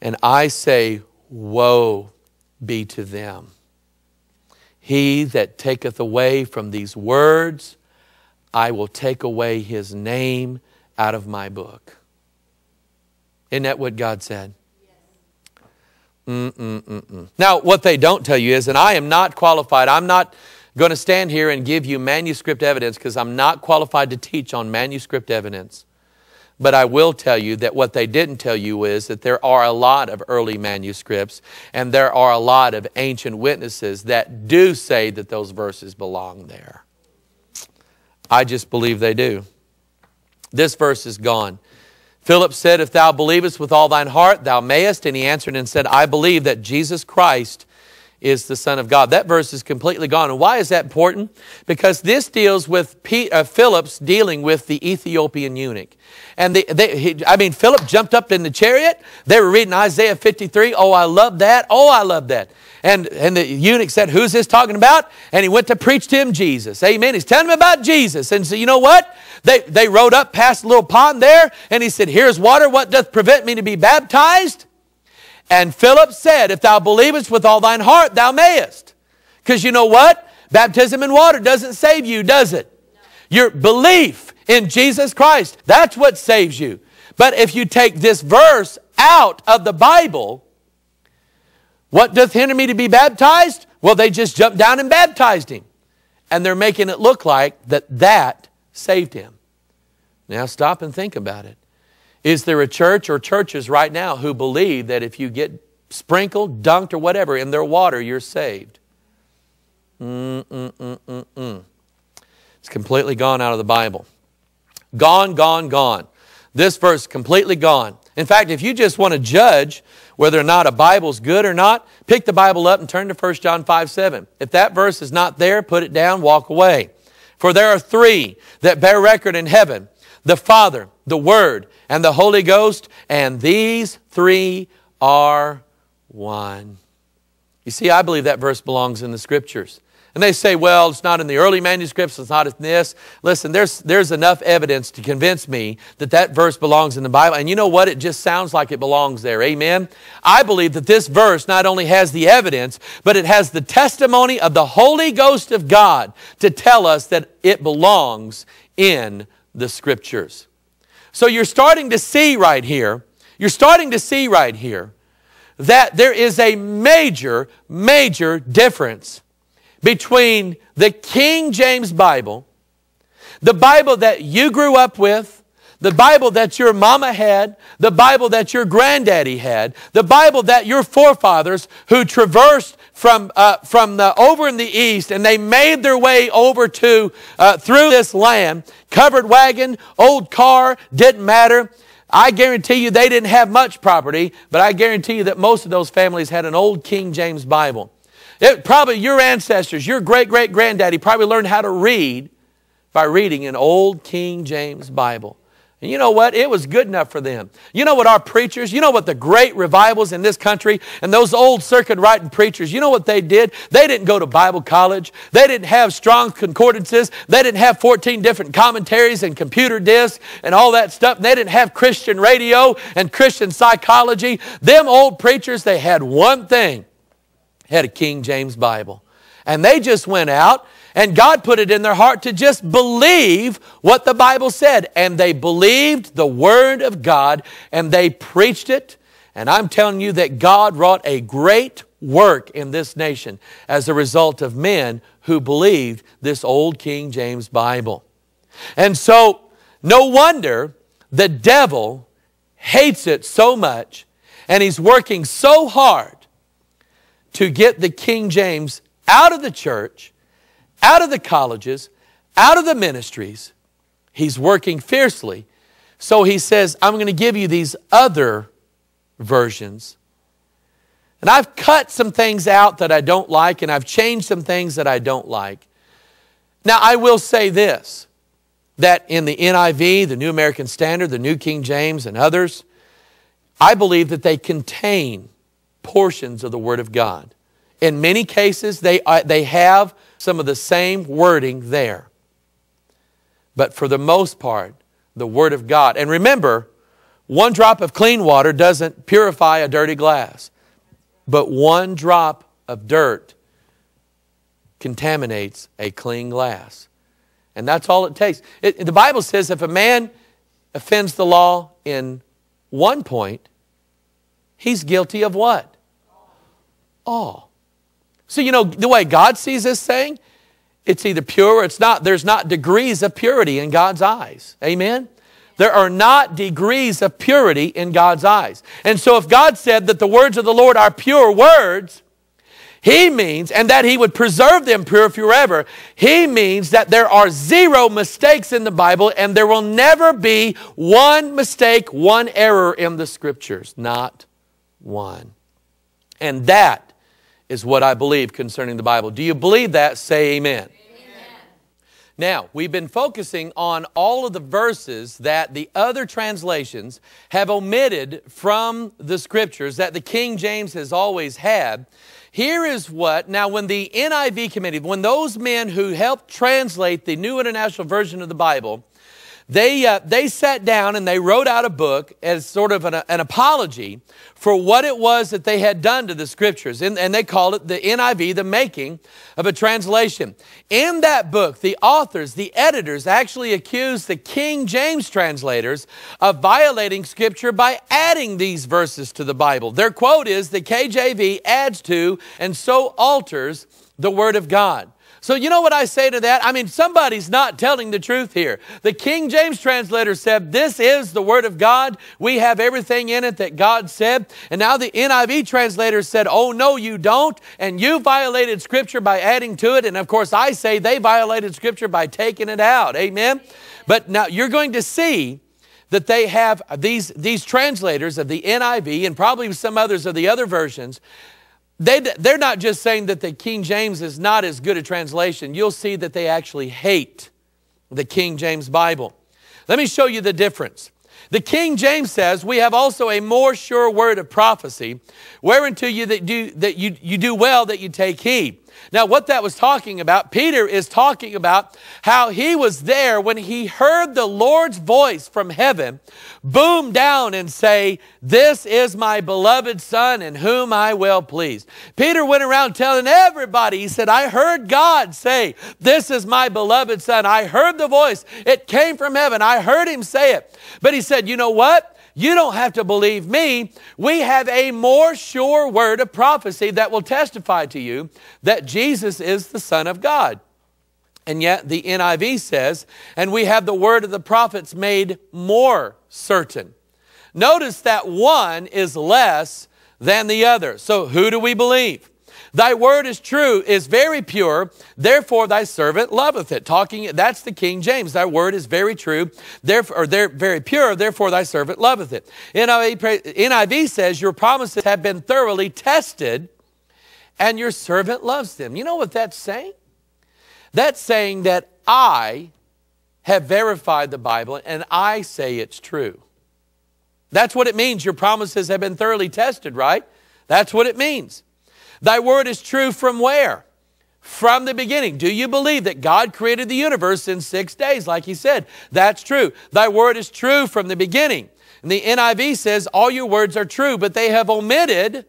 And I say, Woe be to them. He that taketh away from these words, I will take away his name out of my book. Isn't that what God said? Mm-mm-mm-mm. Now, what they don't tell you is, and I am not qualified, I'm not going to stand here and give you manuscript evidence because I'm not qualified to teach on manuscript evidence. But I will tell you that what they didn't tell you is that there are a lot of early manuscripts and there are a lot of ancient witnesses that do say that those verses belong there. I just believe they do. This verse is gone. Philip said, If thou believest with all thine heart, thou mayest. And he answered and said, I believe that Jesus Christ is the Son of God. That verse is completely gone. And why is that important? Because this deals with P, uh, Philip's dealing with the Ethiopian eunuch. And the, they, he, I mean, Philip jumped up in the chariot. They were reading Isaiah 53. Oh, I love that. Oh, I love that. And, and the eunuch said, Who's this talking about? And he went to preach to him Jesus. Amen. He's telling him about Jesus. And so, you know what? They, they rode up past a little pond there, and he said, Here's water. What doth prevent me to be baptized? And Philip said, If thou believest with all thine heart, thou mayest. Because you know what? Baptism in water doesn't save you, does it? No. Your belief in Jesus Christ, that's what saves you. But if you take this verse out of the Bible, what doth hinder me to be baptized? Well, they just jumped down and baptized him. And they're making it look like that that saved him. Now stop and think about it. Is there a church or churches right now who believe that if you get sprinkled, dunked, or whatever in their water, you're saved? Mm-mm-mm-mm-mm. It's completely gone out of the Bible. Gone, gone, gone. This verse completely gone. In fact, if you just want to judge whether or not a Bible's good or not, pick the Bible up and turn to 1 John 5 7. If that verse is not there, put it down, walk away. For there are three that bear record in heaven the Father, the Word, and the Holy Ghost, and these three are one. You see, I believe that verse belongs in the scriptures. And they say, well, it's not in the early manuscripts, it's not in this. Listen, there's, there's enough evidence to convince me that that verse belongs in the Bible. And you know what? It just sounds like it belongs there. Amen? I believe that this verse not only has the evidence, but it has the testimony of the Holy Ghost of God to tell us that it belongs in the scriptures. So you're starting to see right here, you're starting to see right here that there is a major, major difference between the King James Bible, the Bible that you grew up with, the Bible that your mama had, the Bible that your granddaddy had, the Bible that your forefathers who traversed from, uh, from the, over in the east, and they made their way over to, uh, through this land. Covered wagon, old car, didn't matter. I guarantee you they didn't have much property, but I guarantee you that most of those families had an old King James Bible. It, probably your ancestors, your great great granddaddy probably learned how to read by reading an old King James Bible. And you know what? It was good enough for them. You know what our preachers, you know what the great revivals in this country and those old circuit writing preachers, you know what they did? They didn't go to Bible college. They didn't have strong concordances. They didn't have 14 different commentaries and computer discs and all that stuff. They didn't have Christian radio and Christian psychology. Them old preachers, they had one thing. Had a King James Bible. And they just went out and God put it in their heart to just believe what the Bible said. And they believed the Word of God and they preached it. And I'm telling you that God wrought a great work in this nation as a result of men who believed this old King James Bible. And so, no wonder the devil hates it so much and he's working so hard to get the King James out of the church out of the colleges, out of the ministries. He's working fiercely. So he says, I'm going to give you these other versions. And I've cut some things out that I don't like, and I've changed some things that I don't like. Now, I will say this that in the NIV, the New American Standard, the New King James, and others, I believe that they contain portions of the Word of God. In many cases, they, uh, they have some of the same wording there. But for the most part, the Word of God. And remember, one drop of clean water doesn't purify a dirty glass, but one drop of dirt contaminates a clean glass. And that's all it takes. It, the Bible says if a man offends the law in one point, he's guilty of what? All. So, you know, the way God sees this thing, it's either pure or it's not. There's not degrees of purity in God's eyes. Amen? There are not degrees of purity in God's eyes. And so, if God said that the words of the Lord are pure words, he means, and that he would preserve them pure forever. He means that there are zero mistakes in the Bible and there will never be one mistake, one error in the scriptures. Not one. And that is what I believe concerning the Bible. Do you believe that? Say amen. amen. Now, we've been focusing on all of the verses that the other translations have omitted from the scriptures that the King James has always had. Here is what, now, when the NIV committee, when those men who helped translate the New International Version of the Bible, they, uh, they sat down and they wrote out a book as sort of an, an apology for what it was that they had done to the scriptures. And, and they called it the NIV, the making of a translation. In that book, the authors, the editors actually accused the King James translators of violating scripture by adding these verses to the Bible. Their quote is the KJV adds to and so alters the word of God. So, you know what I say to that? I mean, somebody's not telling the truth here. The King James translator said, This is the Word of God. We have everything in it that God said. And now the NIV translator said, Oh, no, you don't. And you violated Scripture by adding to it. And of course, I say they violated Scripture by taking it out. Amen. But now you're going to see that they have these, these translators of the NIV and probably some others of the other versions they, they're not just saying that the King James is not as good a translation. You'll see that they actually hate the King James Bible. Let me show you the difference. The King James says, We have also a more sure word of prophecy, whereunto you that do, that you, you do well that you take heed. Now, what that was talking about, Peter is talking about how he was there when he heard the Lord's voice from heaven boom down and say, This is my beloved Son in whom I well please." Peter went around telling everybody, he said, I heard God say, This is my beloved Son. I heard the voice. It came from heaven. I heard him say it. But he said, You know what? You don't have to believe me. We have a more sure word of prophecy that will testify to you that Jesus is the Son of God. And yet the NIV says, and we have the word of the prophets made more certain. Notice that one is less than the other. So who do we believe? Thy word is true, is very pure, therefore thy servant loveth it. Talking, that's the King James. Thy word is very true, therefore, or they're very pure, therefore thy servant loveth it. NIV says, Your promises have been thoroughly tested, and your servant loves them. You know what that's saying? That's saying that I have verified the Bible and I say it's true. That's what it means. Your promises have been thoroughly tested, right? That's what it means. Thy word is true from where? From the beginning. Do you believe that God created the universe in six days, like He said? That's true. Thy word is true from the beginning. And the NIV says, All your words are true, but they have omitted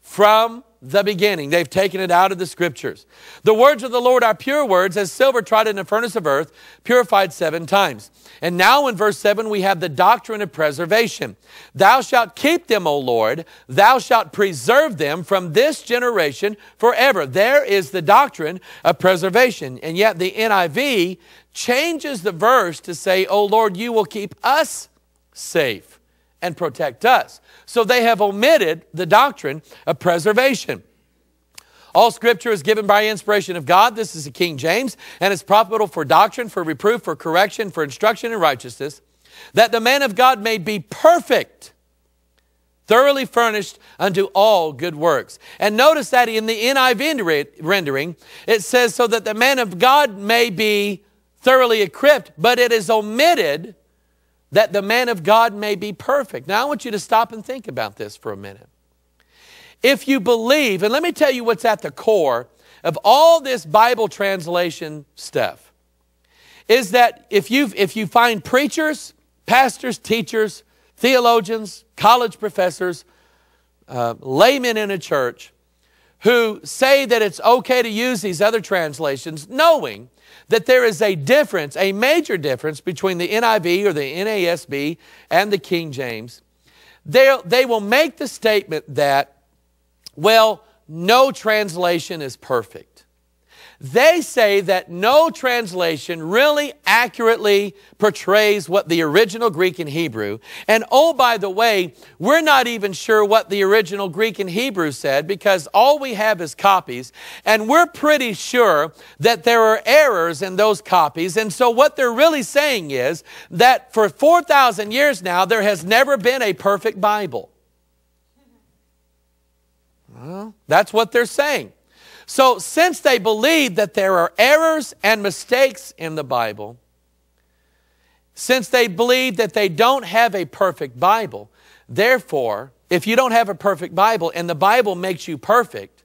from the beginning. They've taken it out of the scriptures. The words of the Lord are pure words, as silver tried in a furnace of earth, purified seven times. And now in verse 7, we have the doctrine of preservation. Thou shalt keep them, O Lord, thou shalt preserve them from this generation forever. There is the doctrine of preservation. And yet the NIV changes the verse to say, O Lord, you will keep us safe and protect us. So they have omitted the doctrine of preservation. All scripture is given by inspiration of God. This is the King James, and it's profitable for doctrine, for reproof, for correction, for instruction in righteousness, that the man of God may be perfect, thoroughly furnished unto all good works. And notice that in the NIV rendering, it says, so that the man of God may be thoroughly equipped, but it is omitted that the man of God may be perfect. Now, I want you to stop and think about this for a minute. If you believe, and let me tell you what's at the core of all this Bible translation stuff, is that if, you if you find preachers, pastors, teachers, theologians, college professors, uh, laymen in a church who say that it's okay to use these other translations, knowing that there is a difference, a major difference between the NIV or the NASB and the King James, They'll, they will make the statement that, well, no translation is perfect. They say that no translation really accurately portrays what the original Greek and Hebrew. And oh, by the way, we're not even sure what the original Greek and Hebrew said because all we have is copies. And we're pretty sure that there are errors in those copies. And so what they're really saying is that for 4,000 years now, there has never been a perfect Bible. Well, that's what they're saying. So, since they believe that there are errors and mistakes in the Bible, since they believe that they don't have a perfect Bible, therefore, if you don't have a perfect Bible and the Bible makes you perfect,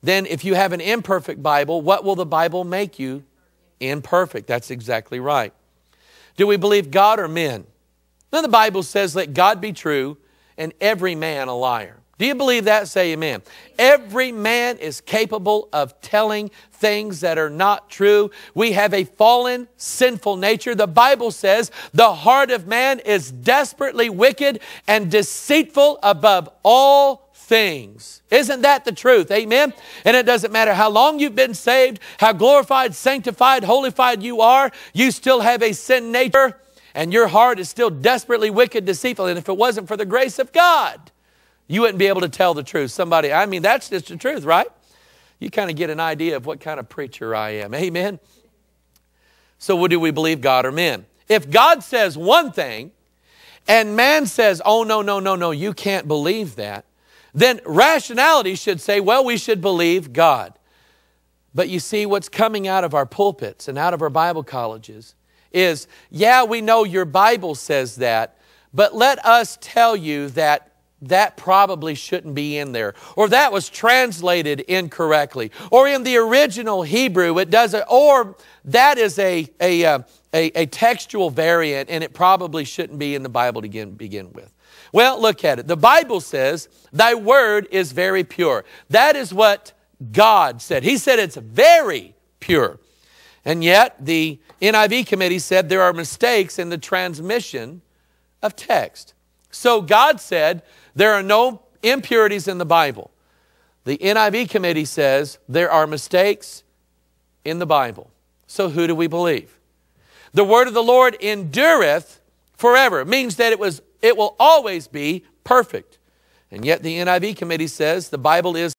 then if you have an imperfect Bible, what will the Bible make you? Imperfect. That's exactly right. Do we believe God or men? Then the Bible says, let God be true and every man a liar. Do you believe that? Say amen. Every man is capable of telling things that are not true. We have a fallen, sinful nature. The Bible says the heart of man is desperately wicked and deceitful above all things. Isn't that the truth? Amen. And it doesn't matter how long you've been saved, how glorified, sanctified, holified you are, you still have a sin nature and your heart is still desperately wicked, deceitful. And if it wasn't for the grace of God, you wouldn't be able to tell the truth. Somebody, I mean, that's just the truth, right? You kind of get an idea of what kind of preacher I am. Amen. So, what do we believe, God or men? If God says one thing and man says, oh, no, no, no, no, you can't believe that, then rationality should say, well, we should believe God. But you see, what's coming out of our pulpits and out of our Bible colleges is, yeah, we know your Bible says that, but let us tell you that that probably shouldn't be in there. Or that was translated incorrectly. Or in the original Hebrew, it doesn't, or that is a, a, uh, a, a textual variant and it probably shouldn't be in the Bible to begin, begin with. Well, look at it. The Bible says, Thy word is very pure. That is what God said. He said it's very pure. And yet, the NIV committee said there are mistakes in the transmission of text. So God said, there are no impurities in the Bible. The NIV committee says there are mistakes in the Bible. So who do we believe? The word of the Lord endureth forever. means that it, was, it will always be perfect. And yet the NIV committee says the Bible is